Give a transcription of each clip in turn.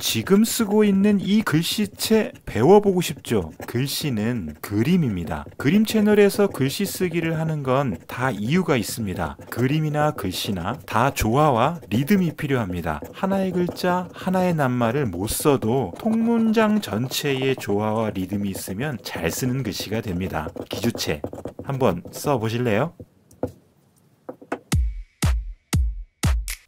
지금 쓰고 있는 이 글씨체 배워보고 싶죠? 글씨는 그림입니다. 그림 채널에서 글씨 쓰기를 하는 건 다 이유가 있습니다. 그림이나 글씨나 다 조화와 리듬이 필요합니다. 하나의 글자, 하나의 낱말을 못 써도 통문장 전체의 조화와 리듬이 있으면 잘 쓰는 글씨가 됩니다. 기주체 한번 써보실래요?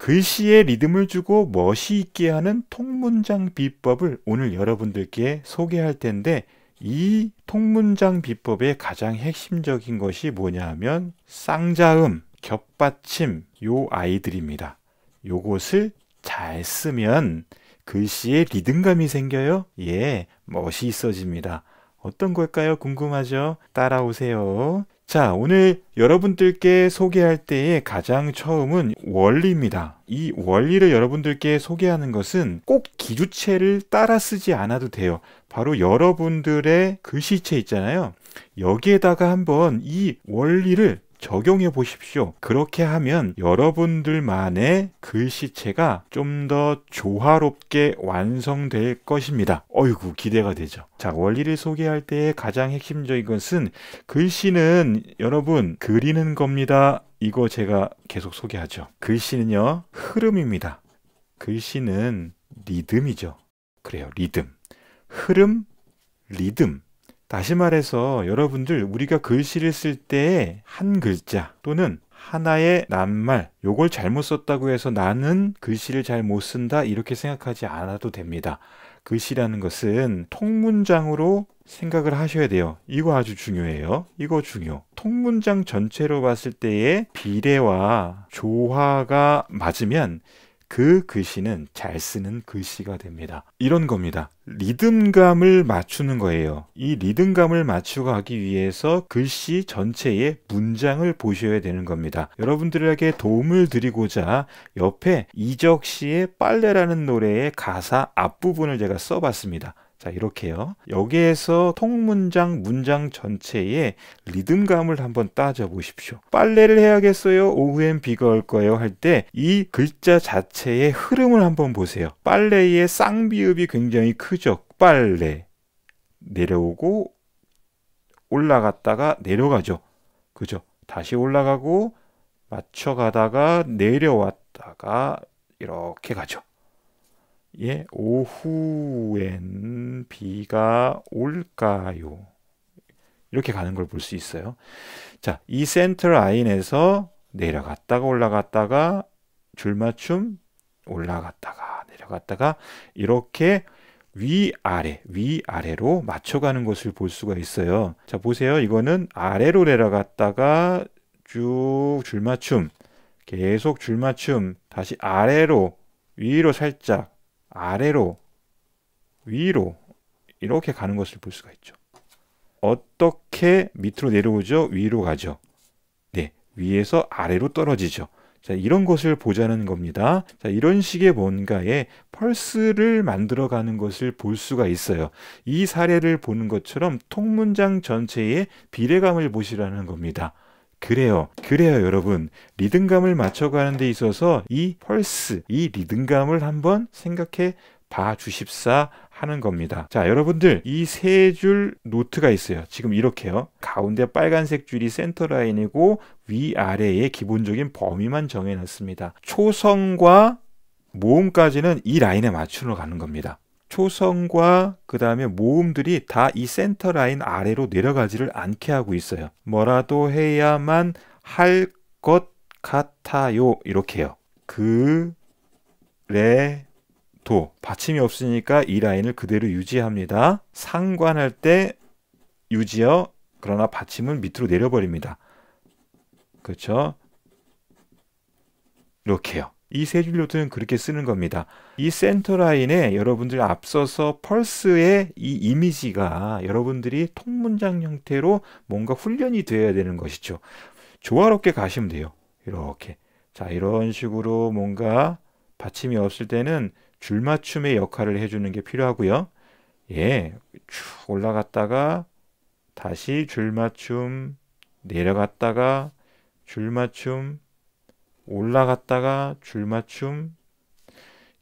글씨에 리듬을 주고 멋이 있게 하는 통문장 비법을 오늘 여러분들께 소개할 텐데 이 통문장 비법의 가장 핵심적인 것이 뭐냐 하면 쌍자음, 겹받침 요 아이들입니다. 요것을 잘 쓰면 글씨에 리듬감이 생겨요. 예, 멋이 있어집니다. 어떤 걸까요? 궁금하죠? 따라오세요. 자, 오늘 여러분들께 소개할 때의 가장 처음은 원리입니다. 이 원리를 여러분들께 소개하는 것은 꼭 기주체를 따라 쓰지 않아도 돼요. 바로 여러분들의 글씨체 있잖아요. 여기에다가 한번 이 원리를 적용해 보십시오. 그렇게 하면 여러분들만의 글씨체가 좀 더 조화롭게 완성될 것입니다. 어이구 기대가 되죠. 자 원리를 소개할 때 가장 핵심적인 것은 글씨는 여러분 그리는 겁니다. 이거 제가 계속 소개하죠. 글씨는요 흐름입니다. 글씨는 리듬이죠. 그래요 리듬 흐름 리듬 다시 말해서 여러분들 우리가 글씨를 쓸 때에 한 글자 또는 하나의 낱말 요걸 잘못 썼다고 해서 나는 글씨를 잘 못 쓴다 이렇게 생각하지 않아도 됩니다. 글씨라는 것은 통문장으로 생각을 하셔야 돼요. 이거 아주 중요해요. 이거 중요. 통문장 전체로 봤을 때의 비례와 조화가 맞으면 그 글씨는 잘 쓰는 글씨가 됩니다. 이런 겁니다. 리듬감을 맞추는 거예요. 이 리듬감을 맞추기 위해서 글씨 전체의 문장을 보셔야 되는 겁니다. 여러분들에게 도움을 드리고자 옆에 이적 씨의 빨래라는 노래의 가사 앞부분을 제가 써봤습니다. 자, 이렇게요. 여기에서 통문장 문장 전체의 리듬감을 한번 따져 보십시오. 빨래를 해야겠어요. 오후엔 비가 올 거예요. 할 때 이 글자 자체의 흐름을 한번 보세요. 빨래의 쌍비읍이 굉장히 크죠. 빨래 내려오고 올라갔다가 내려가죠. 그죠? 다시 올라가고 맞춰가다가 내려왔다가 이렇게 가죠. 예, 오후엔 비가 올까요? 이렇게 가는 걸 볼 수 있어요. 자, 이 센터 라인에서 내려갔다가 올라갔다가 줄맞춤 올라갔다가 내려갔다가 이렇게 위아래, 위아래로 맞춰가는 것을 볼 수가 있어요. 자, 보세요. 이거는 아래로 내려갔다가 쭉 줄맞춤, 계속 줄맞춤, 다시 아래로, 위로 살짝, 아래로, 위로 이렇게 가는 것을 볼 수가 있죠. 어떻게 밑으로 내려오죠? 위로 가죠. 네, 위에서 아래로 떨어지죠. 자, 이런 것을 보자는 겁니다. 자, 이런 식의 뭔가의 펄스를 만들어 가는 것을 볼 수가 있어요. 이 사례를 보는 것처럼 통문장 전체의 비례감을 보시라는 겁니다. 그래요. 그래요, 여러분. 리듬감을 맞춰가는 데 있어서 이 펄스, 이 리듬감을 한번 생각해 봐 주십사 하는 겁니다. 자, 여러분들 이 세 줄 노트가 있어요. 지금 이렇게요. 가운데 빨간색 줄이 센터 라인이고 위아래에 기본적인 범위만 정해놨습니다. 초성과 모음까지는 이 라인에 맞추러 가는 겁니다. 초성과 그 다음에 모음들이 다 이 센터 라인 아래로 내려가지를 않게 하고 있어요. 뭐라도 해야만 할 것 같아요. 이렇게요. 그, 레, 도. 받침이 없으니까 이 라인을 그대로 유지합니다. 상관할 때 유지요. 그러나 받침은 밑으로 내려버립니다. 그렇죠? 이렇게요. 이세줄로트는 그렇게 쓰는 겁니다. 이 센터 라인에 여러분들 앞서서 펄스의 이 이미지가 여러분들이 통문장 형태로 뭔가 훈련이 되어야 되는 것이죠. 조화롭게 가시면 돼요. 이렇게. 자, 이런 식으로 뭔가 받침이 없을 때는 줄 맞춤의 역할을 해주는 게 필요하고요. 예, 쭉 올라갔다가 다시 줄 맞춤, 내려갔다가 줄 맞춤, 올라갔다가 줄맞춤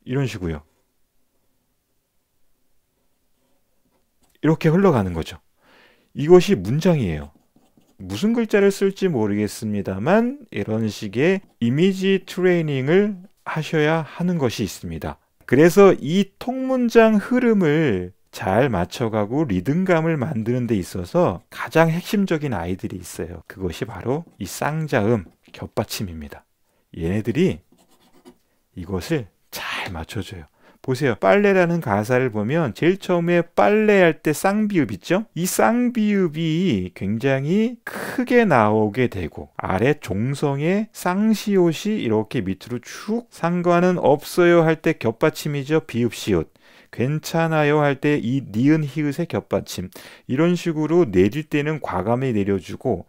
이런 식으로요 이렇게 흘러가는 거죠. 이것이 문장이에요. 무슨 글자를 쓸지 모르겠습니다만 이런 식의 이미지 트레이닝을 하셔야 하는 것이 있습니다. 그래서 이 통문장 흐름을 잘 맞춰가고 리듬감을 만드는 데 있어서 가장 핵심적인 아이들이 있어요. 그것이 바로 이 쌍자음 곁받침입니다 얘네들이 이것을 잘 맞춰줘요. 보세요. 빨래라는 가사를 보면 제일 처음에 빨래할 때 쌍비읍 있죠? 이 쌍비읍이 굉장히 크게 나오게 되고 아래 종성에 쌍시옷이 이렇게 밑으로 쭉 상관은 없어요 할 때 겹받침이죠. 비읍시옷. 괜찮아요 할 때 이 니은 히읗의 겹받침. 이런 식으로 내릴 때는 과감히 내려주고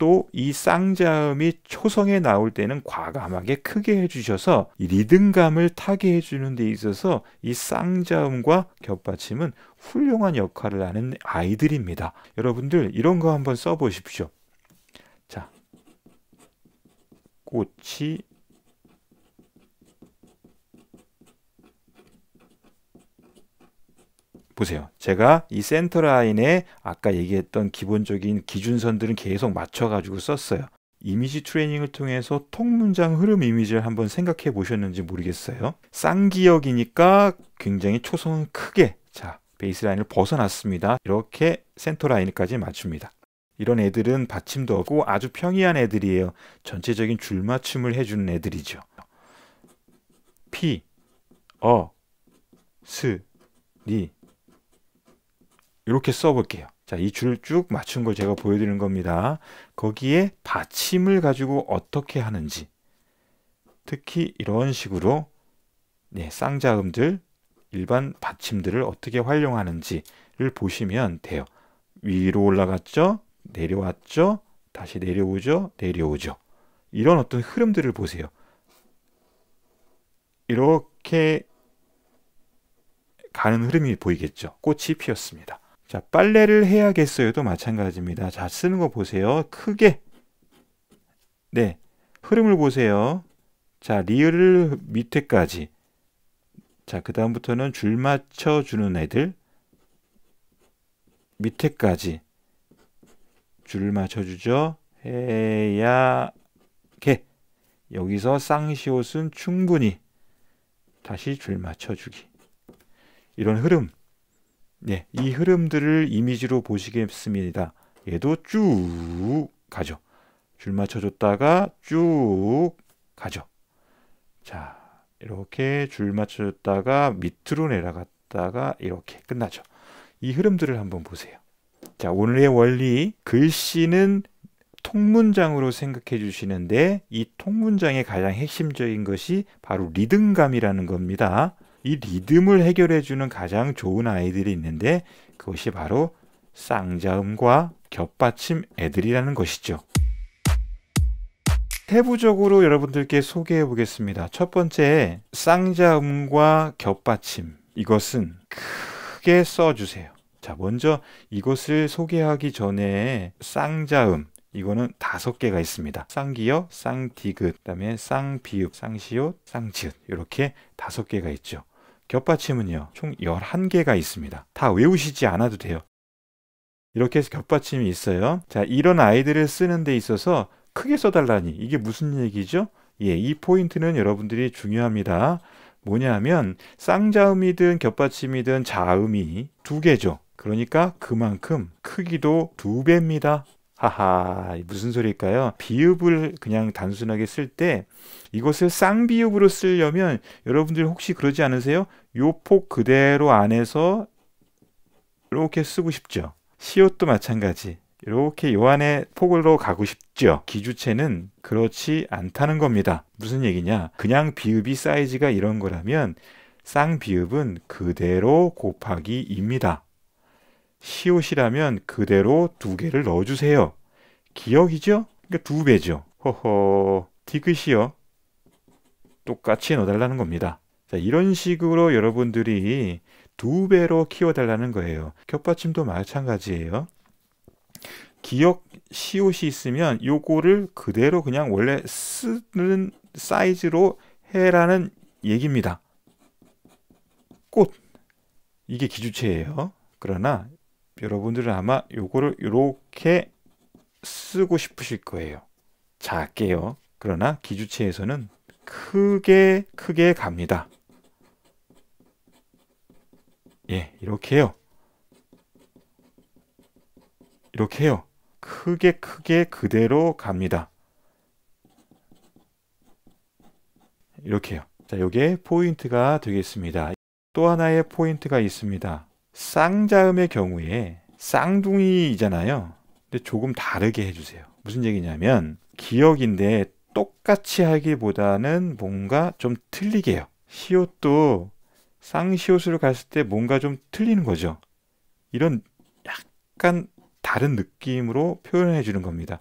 또이 쌍자음이 초성에 나올 때는 과감하게 크게 해주셔서 리듬감을 타게 해주는 데 있어서 이 쌍자음과 겹받침은 훌륭한 역할을 하는 아이들입니다. 여러분들 이런 거 한번 써보십시오. 자, 꽃이 보세요. 제가 이 센터 라인에 아까 얘기했던 기본적인 기준선들은 계속 맞춰가지고 썼어요. 이미지 트레이닝을 통해서 통문장 흐름 이미지를 한번 생각해 보셨는지 모르겠어요. 쌍기역이니까 굉장히 초성은 크게 자 베이스라인을 벗어났습니다. 이렇게 센터 라인까지 맞춥니다. 이런 애들은 받침도 없고 아주 평이한 애들이에요. 전체적인 줄 맞춤을 해주는 애들이죠. 피, 어, 스, 니 이렇게 써볼게요. 자, 이 줄 쭉 맞춘 걸 제가 보여드리는 겁니다. 거기에 받침을 가지고 어떻게 하는지 특히 이런 식으로 네, 쌍자음들 일반 받침들을 어떻게 활용하는지를 보시면 돼요. 위로 올라갔죠? 내려왔죠? 다시 내려오죠? 내려오죠? 이런 어떤 흐름들을 보세요. 이렇게 가는 흐름이 보이겠죠. 꽃이 피었습니다. 자, 빨래를 해야겠어요도 마찬가지입니다. 자, 쓰는 거 보세요. 크게. 네. 흐름을 보세요. 자, 리을 밑에까지. 자, 그다음부터는 줄 맞춰 주는 애들. 밑에까지 줄 맞춰 주죠. 해야 게. 여기서 쌍시옷은 충분히 다시 줄 맞춰 주기. 이런 흐름 예, 이 흐름들을 이미지로 보시겠습니다. 얘도 쭉 가죠. 줄 맞춰줬다가 쭉 가죠. 자, 이렇게 줄 맞춰줬다가 밑으로 내려갔다가 이렇게 끝나죠. 이 흐름들을 한번 보세요. 자, 오늘의 원리 글씨는 통문장으로 생각해 주시는데 이 통문장의 가장 핵심적인 것이 바로 리듬감이라는 겁니다. 이 리듬을 해결해 주는 가장 좋은 아이들이 있는데 그것이 바로 쌍자음과 겹받침 애들이라는 것이죠. 세부적으로 여러분들께 소개해 보겠습니다. 첫 번째, 쌍자음과 겹받침. 이것은 크게 써주세요. 자, 먼저 이것을 소개하기 전에 쌍자음. 이거는 다섯 개가 있습니다. 쌍기역, 쌍디귿, 그다음에 쌍비읍, 쌍시옷, 쌍지읒 이렇게 다섯 개가 있죠. 겹받침은요, 총 11개가 있습니다. 다 외우시지 않아도 돼요. 이렇게 해서 겹받침이 있어요. 자, 이런 아이들을 쓰는 데 있어서 크게 써달라니. 이게 무슨 얘기죠? 예, 이 포인트는 여러분들이 중요합니다. 뭐냐 하면 쌍자음이든 겹받침이든 자음이 두 개죠. 그러니까 그만큼 크기도 두 배입니다. 하하, 무슨 소리일까요? 비읍을 그냥 단순하게 쓸 때 이것을 쌍비읍으로 쓰려면 여러분들 혹시 그러지 않으세요? 요 폭 그대로 안에서 이렇게 쓰고 싶죠. 시옷도 마찬가지. 이렇게 요 안에 폭으로 가고 싶죠. 기주체는 그렇지 않다는 겁니다. 무슨 얘기냐? 그냥 비읍이 사이즈가 이런 거라면 쌍비읍은 그대로 곱하기입니다. 시옷이라면 그대로 두 개를 넣어주세요. 기억이죠? 그러니까 두 배죠. 허허, 디귿이요. 똑같이 넣어달라는 겁니다. 자, 이런 식으로 여러분들이 두 배로 키워달라는 거예요. 겹받침도 마찬가지예요. 기억 시옷이 있으면 요거를 그대로 그냥 원래 쓰는 사이즈로 해라는 얘기입니다. 꽃 이게 기주체예요. 그러나 여러분들은 아마 요거를 이렇게 쓰고 싶으실 거예요. 작게요. 그러나 기주체에서는 크게 크게 갑니다. 예, 이렇게요. 이렇게요. 크게 크게 그대로 갑니다. 이렇게요. 자, 요게 포인트가 되겠습니다. 또 하나의 포인트가 있습니다. 쌍자음의 경우에 쌍둥이잖아요. 근데 조금 다르게 해주세요. 무슨 얘기냐면 기억인데 똑같이 하기보다는 뭔가 좀 틀리게 요 시옷도 쌍시옷으로 갔을 때 뭔가 좀 틀리는 거죠. 이런 약간 다른 느낌으로 표현해 주는 겁니다.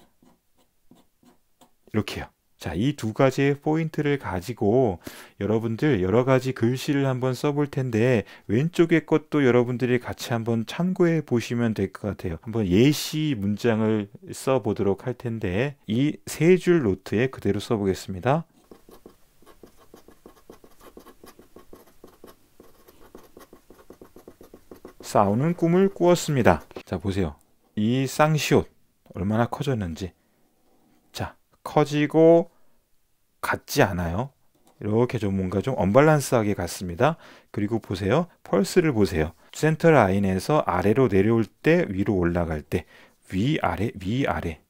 이렇게요. 자, 이 두 가지의 포인트를 가지고 여러분들 여러 가지 글씨를 한번 써볼 텐데 왼쪽의 것도 여러분들이 같이 한번 참고해 보시면 될 것 같아요. 한번 예시 문장을 써 보도록 할 텐데 이 세 줄 노트에 그대로 써 보겠습니다. 싸우는 꿈을 꾸었습니다. 자, 보세요. 이 쌍시옷 얼마나 커졌는지 커지고 같지 않아요. 이렇게 좀 뭔가 좀 언밸런스하게 갔습니다. 그리고 보세요. 펄스를 보세요. 센터 라인에서 아래로 내려올 때 위로 올라갈 때 위아래 위아래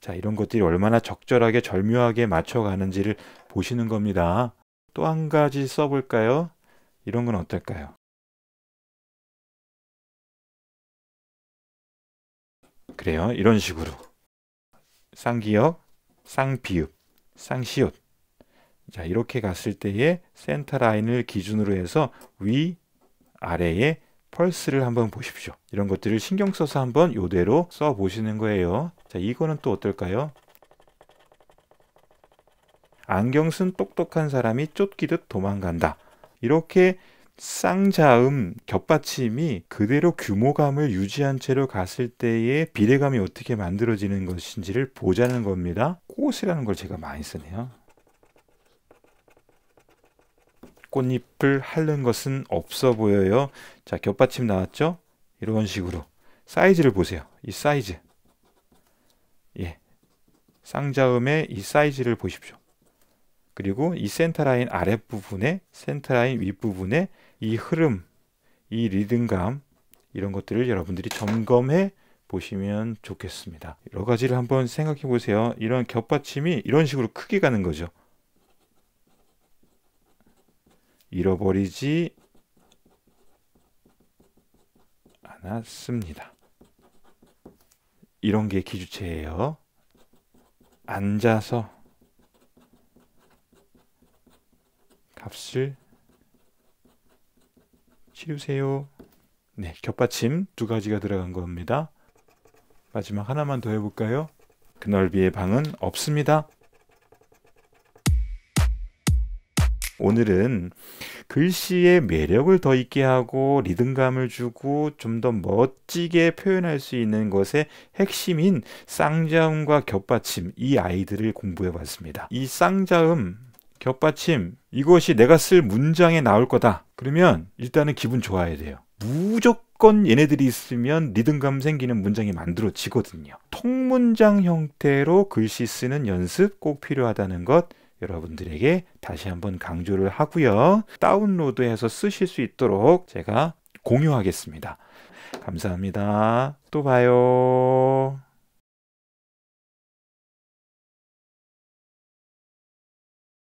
자 이런 것들이 얼마나 적절하게 절묘하게 맞춰가는지를 보시는 겁니다. 또 한 가지 써볼까요? 이런 건 어떨까요? 그래요. 이런 식으로. 쌍기역, 쌍비읍, 쌍시옷. 자, 이렇게 갔을 때의 센터 라인을 기준으로 해서 위, 아래에 펄스를 한번 보십시오. 이런 것들을 신경 써서 한번 요대로 써 보시는 거예요. 자, 이거는 또 어떨까요? 안경 쓴 똑똑한 사람이 쫓기듯 도망간다. 이렇게 쌍자음 겹받침이 그대로 규모감을 유지한 채로 갔을 때의 비례감이 어떻게 만들어지는 것인지를 보자는 겁니다. 꽃이라는 걸 제가 많이 쓰네요. 꽃잎을 핥는 것은 없어 보여요. 자, 겹받침 나왔죠? 이런 식으로 사이즈를 보세요. 이 사이즈. 예. 쌍자음의 이 사이즈를 보십시오. 그리고 이 센터라인 아랫부분에 센터라인 윗부분에 이 흐름, 이 리듬감 이런 것들을 여러분들이 점검해 보시면 좋겠습니다. 여러 가지를 한번 생각해 보세요. 이런 겹받침이 이런 식으로 크게 가는 거죠. 잃어버리지 않았습니다. 이런 게 기주체예요. 앉아서 값을 치르세요 네, 겹받침 두 가지가 들어간 겁니다. 마지막 하나만 더 해볼까요? 그 넓이의 방은 없습니다. 오늘은 글씨의 매력을 더 있게 하고 리듬감을 주고 좀 더 멋지게 표현할 수 있는 것의 핵심인 쌍자음과 겹받침 이 아이들을 공부해 봤습니다. 이 쌍자음 겹받침 이것이 내가 쓸 문장에 나올 거다. 그러면 일단은 기분 좋아야 돼요. 무조건 얘네들이 있으면 리듬감 생기는 문장이 만들어지거든요. 통문장 형태로 글씨 쓰는 연습 꼭 필요하다는 것 여러분들에게 다시 한번 강조를 하고요. 다운로드해서 쓰실 수 있도록 제가 공유하겠습니다. 감사합니다. 또 봐요.